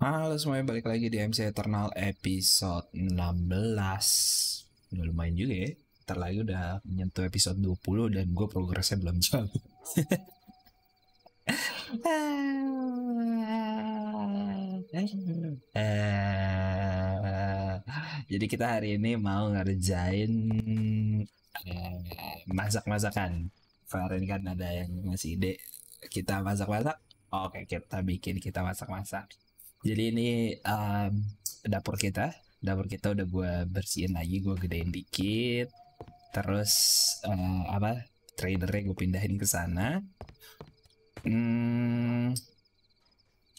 Halo semuanya, balik lagi di MC Eternal episode 16 Udah lumayan juga ya Ntar lagi udah menyentuh episode 20 dan gue progresnya belum jauh Jadi kita hari ini mau ngerjain eh, masak-masakan Kemarin kan ada yang ngasih ide kita masak-masak Oke kita bikin kita masak-masak jadi ini um, dapur kita, dapur kita udah gue bersihin lagi, gue gedein dikit. Terus um, apa? Tradernya gue pindahin ke sana. Hmm,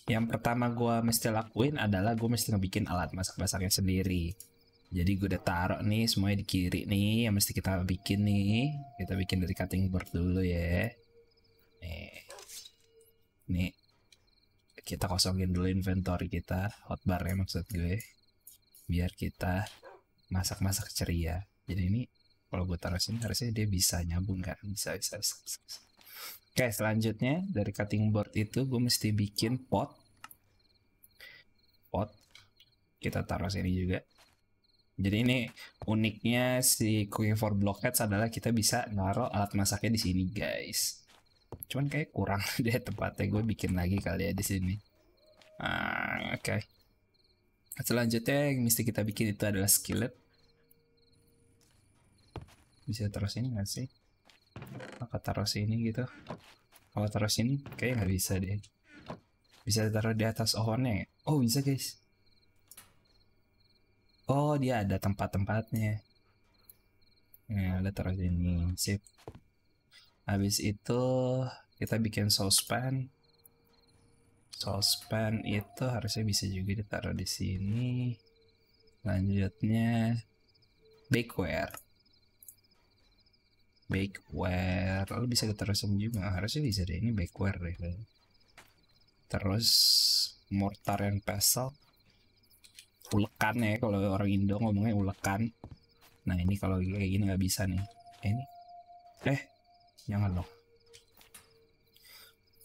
yang pertama gue mesti lakuin adalah gue mesti ngebikin alat masak-masaknya sendiri. Jadi gue udah taruh nih semuanya di kiri nih yang mesti kita bikin nih. Kita bikin dari cutting board dulu ya. Nih. Nih kita kosongin dulu inventory kita hotbarnya maksud gue biar kita masak-masak ceria jadi ini kalau gue taruh sini harusnya dia bisa nyambung kan bisa bisa, bisa, bisa. oke selanjutnya dari cutting board itu gue mesti bikin pot pot kita taruh sini juga jadi ini uniknya si cooking for blockheads adalah kita bisa naruh alat masaknya di sini guys cuman kayak kurang deh tempatnya gue bikin lagi kali ya di sini ah, oke okay. selanjutnya yang mesti kita bikin itu adalah skillet bisa terus ini nggak sih apa taruh ini gitu kalau taruh sini kayak nggak bisa deh bisa taruh di atas ohonnya ya? oh bisa guys oh dia ada tempat-tempatnya nah ada taruh sini sip habis itu kita bikin saucepan saucepan itu harusnya bisa juga ditaruh di sini lanjutnya bakeware bakeware lalu bisa keterusan juga harusnya bisa deh ini bakeware deh terus mortar and pestle ulekan ya kalau orang Indo ngomongnya ulekan nah ini kalau kayak gini nggak bisa nih eh, ini eh jangan dong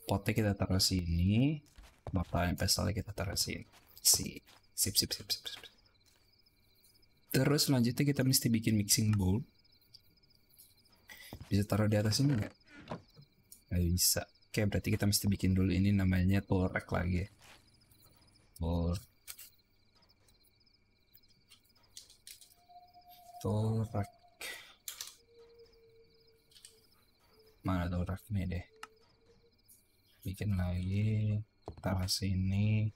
potnya kita taruh sini yang pestalnya kita taruh sini si sip sip sip sip, sip. terus selanjutnya kita mesti bikin mixing bowl bisa taruh di atas ini nggak nggak bisa oke berarti kita mesti bikin dulu ini namanya tool rack lagi tool tool rack mana tuh ini deh bikin lagi taruh sini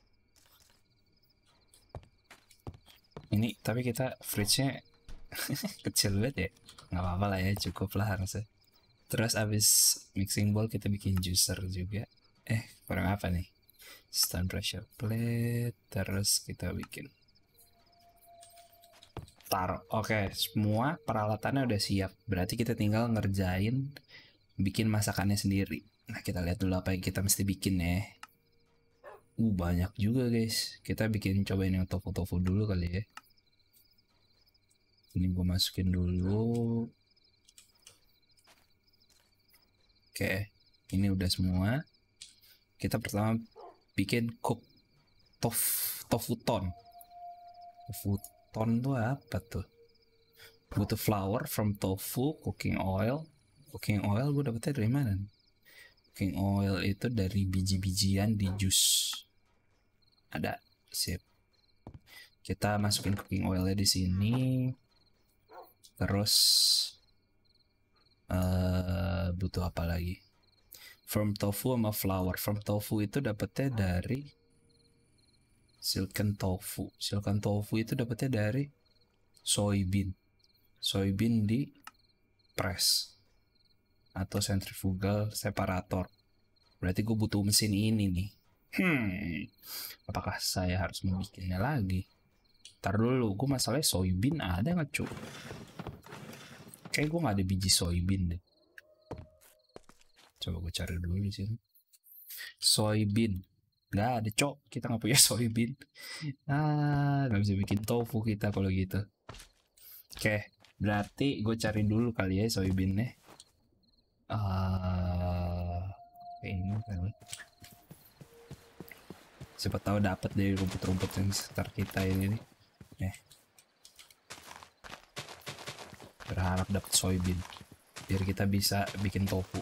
ini tapi kita fridge-nya kecil banget ya nggak apa-apa lah ya cukup lah harusnya terus abis mixing bowl kita bikin juicer juga eh kurang apa nih stone pressure plate terus kita bikin taruh oke okay, semua peralatannya udah siap berarti kita tinggal ngerjain bikin masakannya sendiri. Nah, kita lihat dulu apa yang kita mesti bikin ya. Uh, banyak juga guys. Kita bikin cobain yang tofu-tofu dulu kali ya. Ini gue masukin dulu. Oke, ini udah semua. Kita pertama bikin cook tof, tofu ton. Tofu ton tuh apa tuh? Butuh flour from tofu, cooking oil, cooking oil gue dapetnya dari mana nih? Cooking oil itu dari biji-bijian di jus. Ada, sip. Kita masukin cooking oilnya di sini. Terus uh, butuh apa lagi? From tofu sama flour. From tofu itu dapetnya dari silken tofu. Silken tofu itu dapetnya dari soybean. Soybean di press atau centrifugal separator. Berarti gue butuh mesin ini nih. Hmm, apakah saya harus membuatnya lagi? Ntar dulu, gue masalahnya soybean ada nggak cu? Kayak gue nggak ada biji soybean deh. Coba gue cari dulu di sini. Soybean, nggak ada cok, kita nggak punya soybean. Nah, nggak bisa bikin tofu kita kalau gitu. Oke, berarti gue cari dulu kali ya soybeannya uh, ini kan siapa tahu dapat dari rumput-rumput yang sekitar kita ini nih. Eh. Berharap dapat soybean biar kita bisa bikin tofu.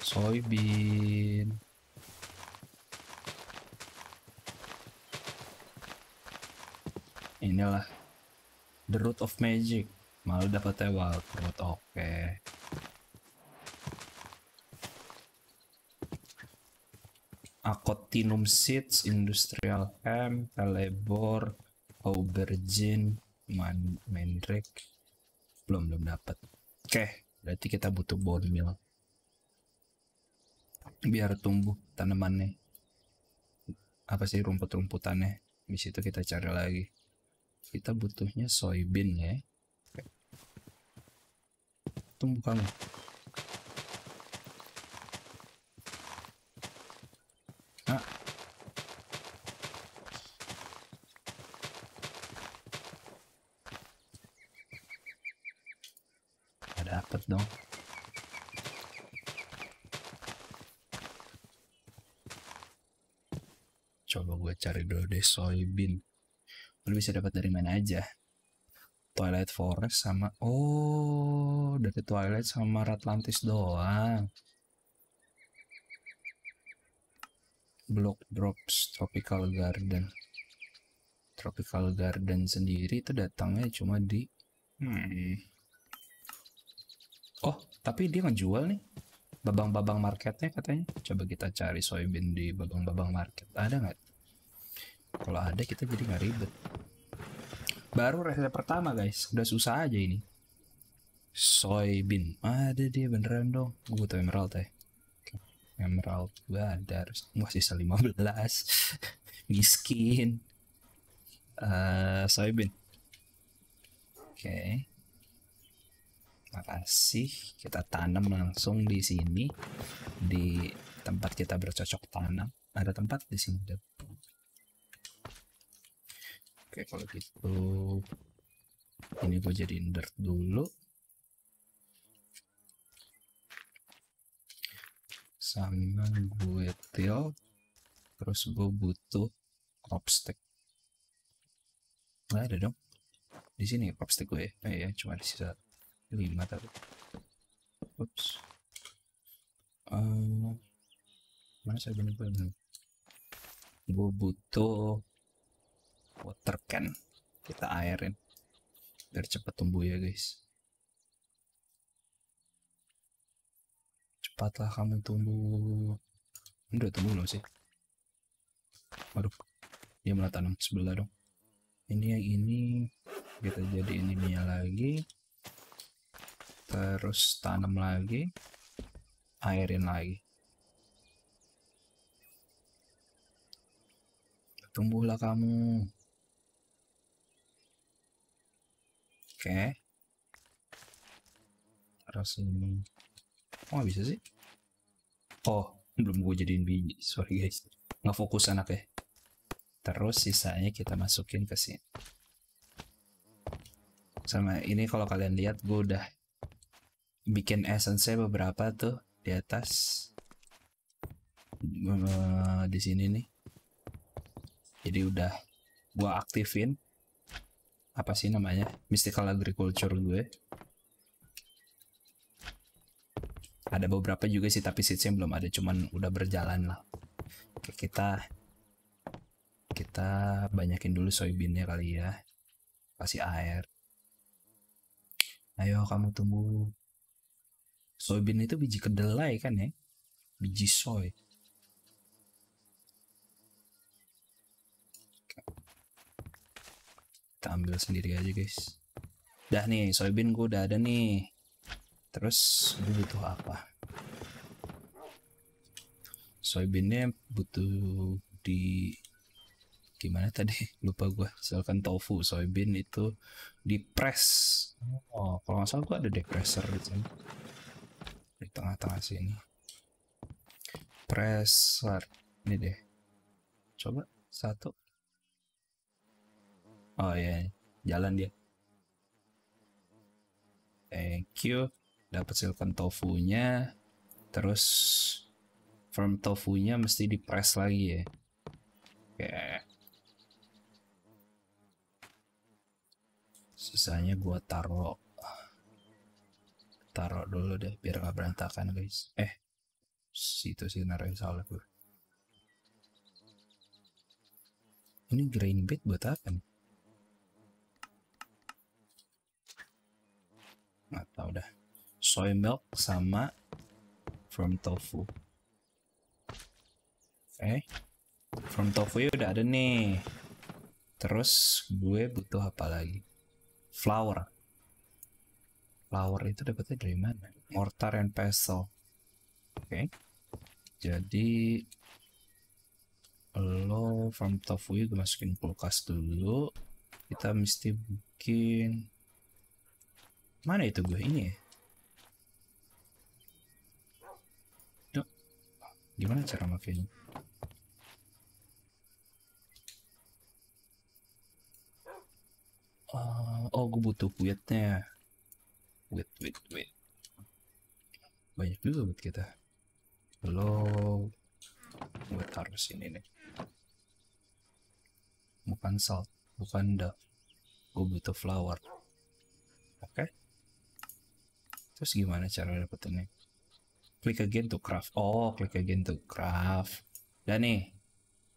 Soybean. inilah the root of magic malu dapatnya root oke okay. Akotinum seeds, industrial ham, telebor, aubergine, man mandrake. Belum belum dapat. Oke, okay, berarti kita butuh bone meal. Biar tumbuh tanamannya. Apa sih rumput-rumputannya? Di situ kita cari lagi kita butuhnya soybean ya tunggu nah. kamu ada dapat dong coba gue cari dulu deh soybean lu bisa dapat dari mana aja Twilight Forest sama oh dari Twilight sama Atlantis doang Block Drops Tropical Garden Tropical Garden sendiri itu datangnya cuma di hmm. oh tapi dia ngejual nih babang-babang marketnya katanya coba kita cari soybean di babang-babang market ada nggak kalau ada kita jadi nggak ribet baru resep pertama guys udah susah aja ini soybean ada dia beneran dong gue butuh emerald teh. emerald gue ada harus wah sisa 15 miskin uh, soybean oke okay. makasih kita tanam langsung di sini di tempat kita bercocok tanam ada tempat di sini oke kalau gitu ini gue jadi dirt dulu sama gue til terus gue butuh crop nggak ada dong di sini crop gue ya eh, iya, cuma ada sisa lima tadi ups um, mana saya bener-bener gue butuh water can kita airin biar cepat tumbuh ya guys cepatlah kamu tumbuh udah tumbuh loh sih waduh dia malah tanam sebelah dong ini yang ini kita jadi ini ininya lagi terus tanam lagi airin lagi tumbuhlah kamu Oke. terus ini. Oh, bisa sih. Oh, belum gue jadiin biji. Sorry guys. Nggak fokus anak ya. Terus sisanya kita masukin ke sini. Sama ini kalau kalian lihat gue udah bikin essence beberapa tuh di atas eh, di sini nih jadi udah gua aktifin apa sih namanya mystical agriculture gue ada beberapa juga sih tapi seedsnya belum ada cuman udah berjalan lah Oke, kita kita banyakin dulu soybeannya kali ya kasih air ayo kamu tumbuh soybean itu biji kedelai kan ya biji soy kita ambil sendiri aja guys Dah nih soybean gue udah ada nih terus gue butuh apa soybeannya butuh di gimana tadi lupa gue misalkan tofu soybean itu di press oh kalau nggak salah gue ada depressor di sini di tengah-tengah sini presser ini deh coba satu Oh ya, yeah. jalan dia. Thank you. Dapat silken tofunya. Terus firm tofunya mesti di press lagi ya. Oke. Sisanya gua taro, taro dulu deh biar gak berantakan guys. Eh, situ sih naruh salah gue. Ini green bit buat apa nih? nggak tahu dah soy milk sama from tofu oke eh, from tofu ya udah ada nih terus gue butuh apa lagi flour flour itu dapetnya dari mana mortar and pestle oke okay. jadi lo from tofu gue masukin kulkas dulu kita mesti bikin Mana itu gue? Ini ya? Duh. Gimana cara makainya? Uh, oh, oh, gue butuh kuitnya. Wait, wait, wait. Banyak juga buat kita. Halo. Gue taruh sini nih. Bukan salt, bukan duck. Gue butuh flower. Okay. Terus gimana cara dapetinnya? Klik again to craft. Oh, klik again to craft. dan nih.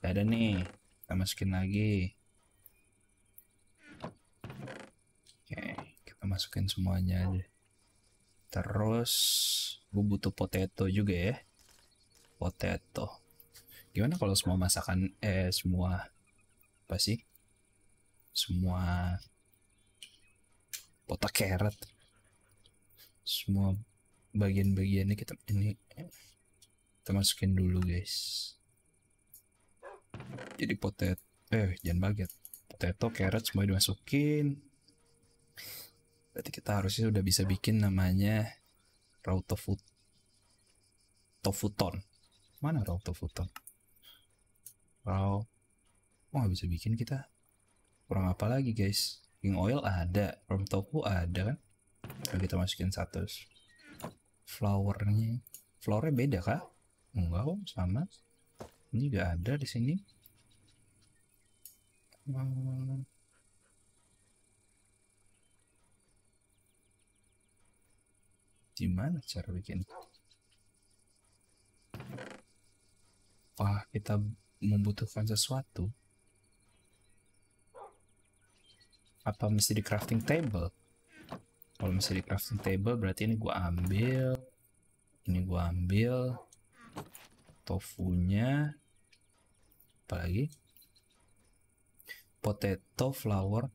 Udah ada nih. Kita masukin lagi. Oke, okay, kita masukin semuanya aja. Terus, gue butuh potato juga ya. Potato. Gimana kalau semua masakan, eh, semua, apa sih? Semua potak carrot semua bagian-bagiannya kita ini kita masukin dulu guys jadi potet eh jangan baget potato carrot semua dimasukin berarti kita harusnya sudah bisa bikin namanya raw tofu tofuton mana raw tofuton raw oh nggak bisa bikin kita kurang apa lagi guys king oil ada rom tofu ada kan Lalu kita masukin satu flowernya flowernya beda kah enggak kok sama ini enggak ada di sini hmm. gimana cara bikin wah kita membutuhkan sesuatu apa mesti di crafting table kalau misalnya di crafting table berarti ini gue ambil ini gue ambil tofunya apalagi potato flower,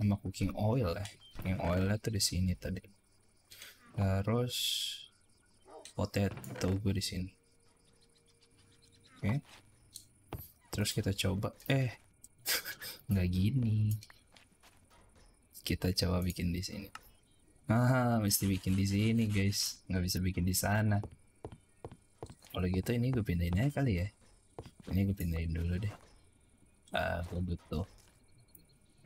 sama cooking oil ya cooking oilnya tuh di sini tadi terus potato gue di sini oke okay. terus kita coba eh nggak gini kita coba bikin di sini. Ah, mesti bikin di sini, guys. Nggak bisa bikin di sana. Kalau gitu ini gue pindahin aja kali ya. Ini gue pindahin dulu deh. Ah, gue butuh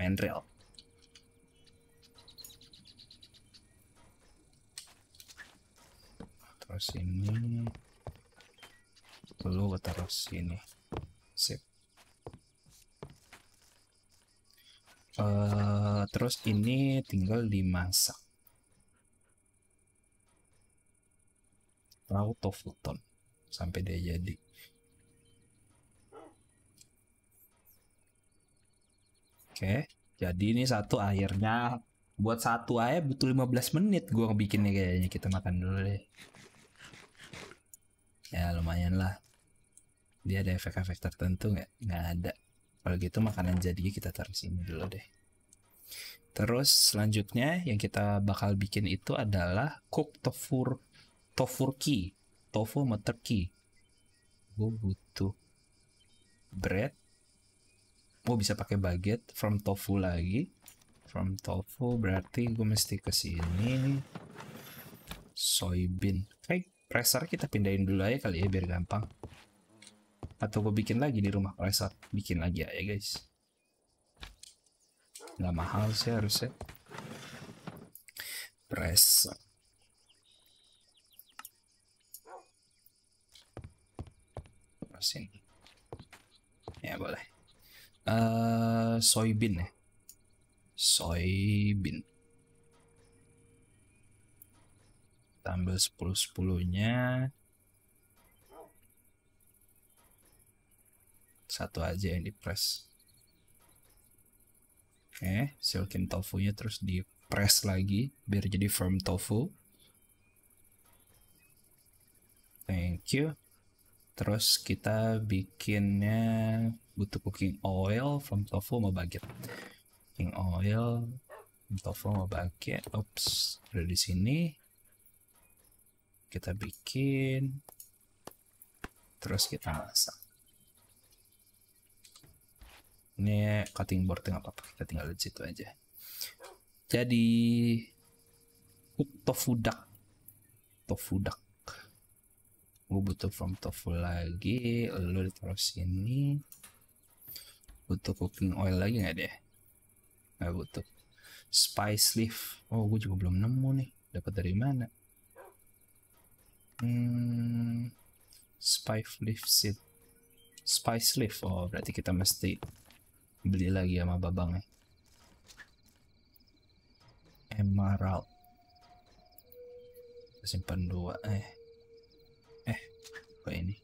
main Terus ini perlu gue taruh sini. Eh, terus ini tinggal dimasak. Tahu tofu ton sampai dia jadi. Oke, jadi ini satu airnya buat satu air butuh 15 menit gua bikinnya kayaknya kita makan dulu deh. Ya lumayan lah. Dia ada efek-efek tertentu nggak? Nggak ada. Kalau gitu makanan jadinya kita taruh sini dulu deh. Terus selanjutnya yang kita bakal bikin itu adalah cook tofu tofurki, tofu sama turkey. Gue butuh bread. Gue bisa pakai baguette from tofu lagi. From tofu berarti gue mesti ke sini. Soybean. Kayak pressure kita pindahin dulu aja kali ya biar gampang atau gue bikin lagi di rumah resort bikin lagi ya, ya, guys nggak mahal sih harusnya press asin ya boleh uh, soybean ya soybean tambah sepuluh sepuluhnya satu aja yang di press oke eh, okay, tofu-nya terus di press lagi biar jadi firm tofu thank you terus kita bikinnya butuh cooking oil from tofu mau baget cooking oil tofu mau baget Oops, ada di sini kita bikin terus kita masak ini cutting board nggak apa-apa kita tinggal di situ aja jadi hook tofu duck tofu duck gue butuh from tofu lagi lalu ditaruh sini butuh cooking oil lagi nggak deh nggak butuh spice leaf oh gue juga belum nemu nih dapat dari mana hmm spice leaf seed spice leaf oh berarti kita mesti beli lagi sama babang emerald simpan dua eh eh apa ini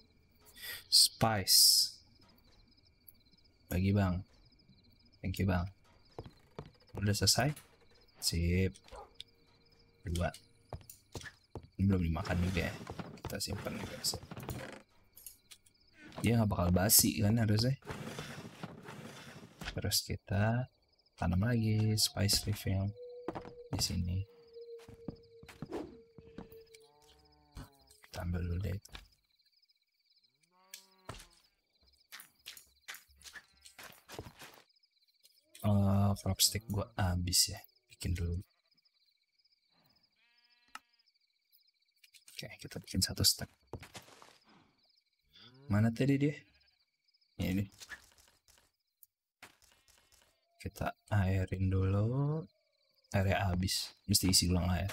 spice bagi bang thank you bang udah selesai sip dua ini belum dimakan juga ya kita simpan juga dia nggak bakal basi kan harusnya terus kita tanam lagi spice leaf yang di sini kita ambil dulu deh uh, eh, prop stick gua habis ya bikin dulu oke kita bikin satu stack mana tadi dia ini kita airin dulu area habis mesti isi ulang air ya.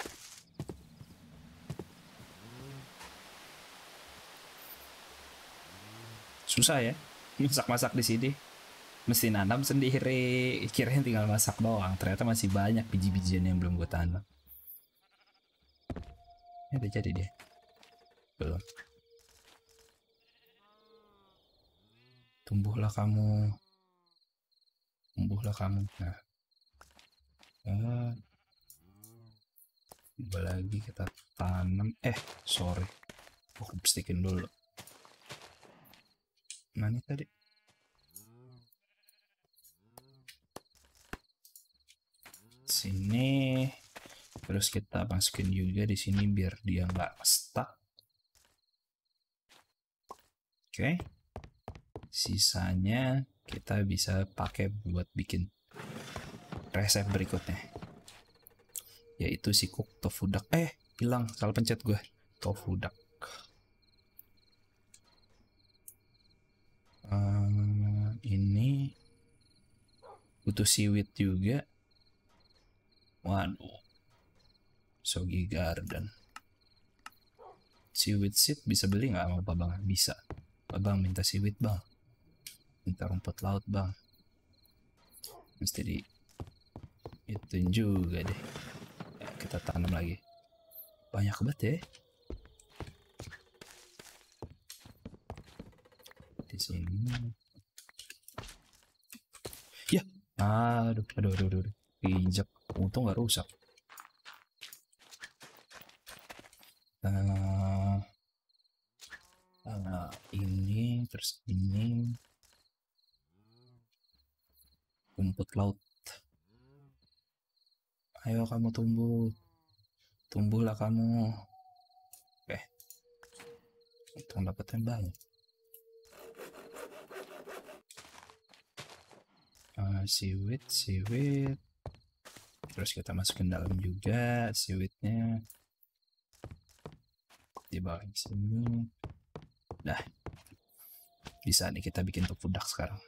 susah ya masak-masak di sini mesti nanam sendiri kira-kira tinggal masak doang ternyata masih banyak biji-bijian yang belum gue tanam ini udah jadi deh belum tumbuhlah kamu sembuhlah kamu nah uh, lagi kita tanam eh sorry aku pastikan stikin dulu mana tadi sini terus kita masukin juga di sini biar dia nggak stuck oke okay. sisanya kita bisa pakai buat bikin resep berikutnya yaitu si cook tofu duck eh hilang salah pencet gue tofu duck um, ini butuh siwit juga waduh sogi garden siwit seed bisa beli nggak sama babang bisa babang minta siwit bang minta rumput laut bang mesti di itu juga deh kita tanam lagi banyak banget ya di sini ya aduh aduh aduh aduh, aduh. injak untung nggak rusak uh, ini terus ini rumput laut. Ayo kamu tumbuh. Tumbuhlah kamu. Oke. Eh, kita dapat tembang. Uh, siwit, siwit. Terus kita masukin dalam juga siwitnya. Di bawah sini. Dah. Bisa nih kita bikin pupudak sekarang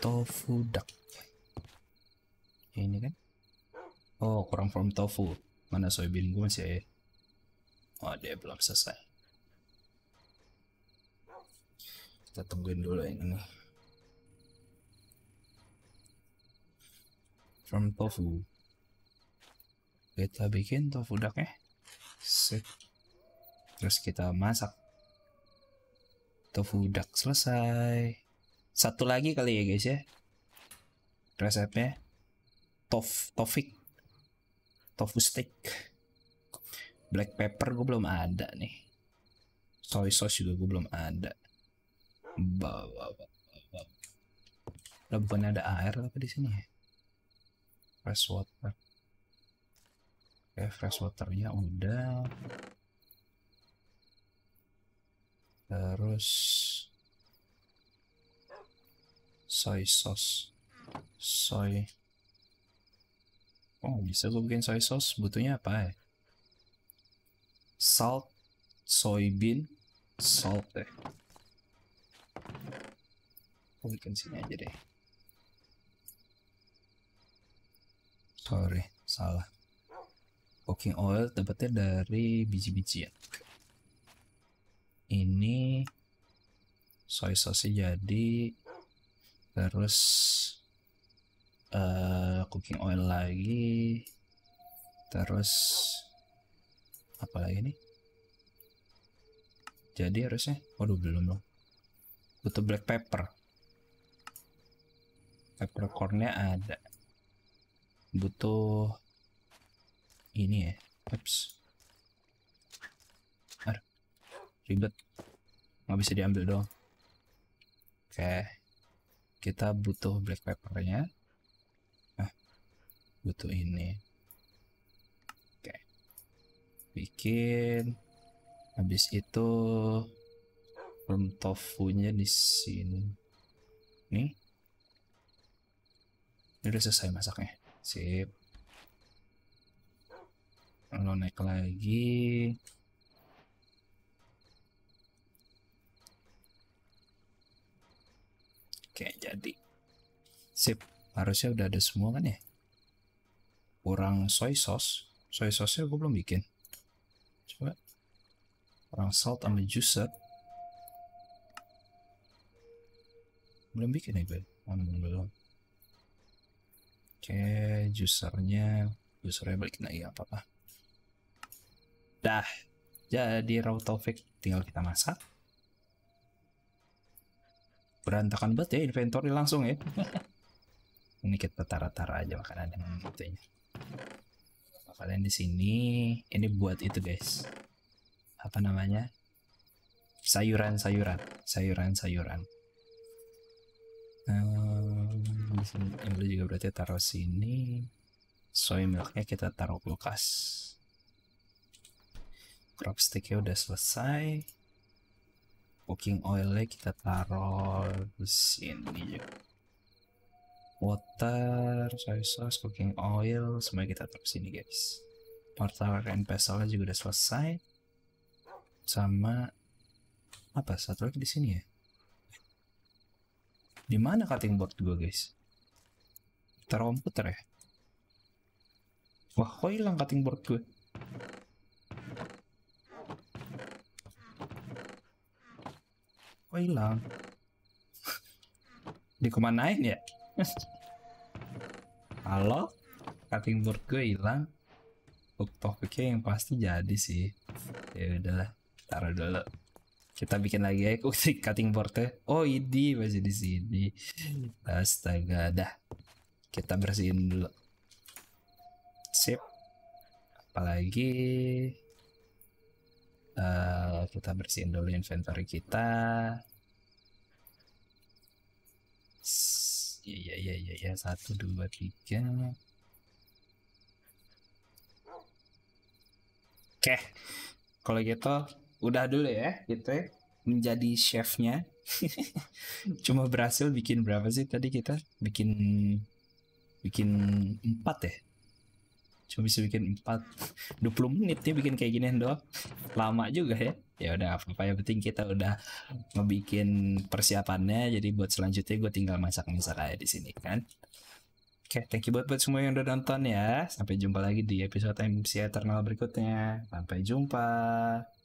tofu duck ini kan oh kurang form tofu mana soybean gue masih oh dia belum selesai kita tungguin dulu ini From tofu kita bikin tofu duck ya Sip. terus kita masak tofu duck selesai satu lagi kali ya guys ya. Resepnya. Tof, tofik. Tofu steak. Black pepper gue belum ada nih. Soy sauce juga gue belum ada. Bawa, bawa, bawa. ada air apa di sini ya? Fresh water. Oke, ya, fresh waternya udah. Terus Soy sauce. Soy. Oh, bisa gue bikin soy sauce. Butuhnya apa ya? Salt. Soybean. Salt deh. Gue bikin sini aja deh. Sorry, salah. Cooking oil dapetnya dari biji-bijian. Ya? Ini soy sauce jadi terus uh, cooking oil lagi terus apa lagi nih jadi harusnya waduh belum dong butuh black pepper peppercornnya ada butuh ini ya Ups. Aduh, ribet nggak bisa diambil dong oke okay kita butuh black peppernya nah butuh ini oke bikin habis itu firm tofunya di sini nih ini udah selesai masaknya sip lalu naik lagi Oke, jadi. Sip, harusnya udah ada semua kan ya? Kurang soy sauce. Soy sauce-nya gue belum bikin. Coba. Kurang salt sama juicer. Belum bikin ya gue? Mana oh, belum, belum. Oke, juicernya. Juicernya balikin nah, iya, lagi apa-apa. Dah, jadi raw taufik tinggal kita masak berantakan banget ya inventory langsung ya ini kita tara-tara aja makanan yang itunya makanan di sini ini buat itu guys apa namanya sayuran sayuran sayuran sayuran um, ehm, di sini yang juga berarti taruh sini soy milknya kita taruh kulkas crop sticknya udah selesai cooking oilnya kita taruh di sini ya water soy sauce cooking oil semuanya kita taruh sini guys Portal and nya juga udah selesai sama apa satu lagi di sini ya di mana cutting board gue guys taruh komputer ya wah kok hilang cutting board gue Kok hilang? Dikemanain ya? Halo? Cutting board gue hilang. Hook topiknya yang pasti jadi sih. Ya udahlah, taruh dulu. Kita bikin lagi ya cutting board -nya. Oh, ini masih di sini. Astaga, dah. Kita bersihin dulu. Sip. Apalagi Eh, kita bersihin dulu inventory kita. Iya iya iya iya ya. satu dua tiga. Oke, kalau gitu udah dulu ya gitu ya. menjadi chefnya. Cuma berhasil bikin berapa sih tadi kita bikin bikin empat ya cuma bisa bikin 4 20 menit nih ya bikin kayak gini doang lama juga ya ya udah apa apa yang penting kita udah ngebikin persiapannya jadi buat selanjutnya gue tinggal masak-masak aja di sini kan Oke, okay, thank you buat, buat semua yang udah nonton ya. Sampai jumpa lagi di episode MC Eternal berikutnya. Sampai jumpa.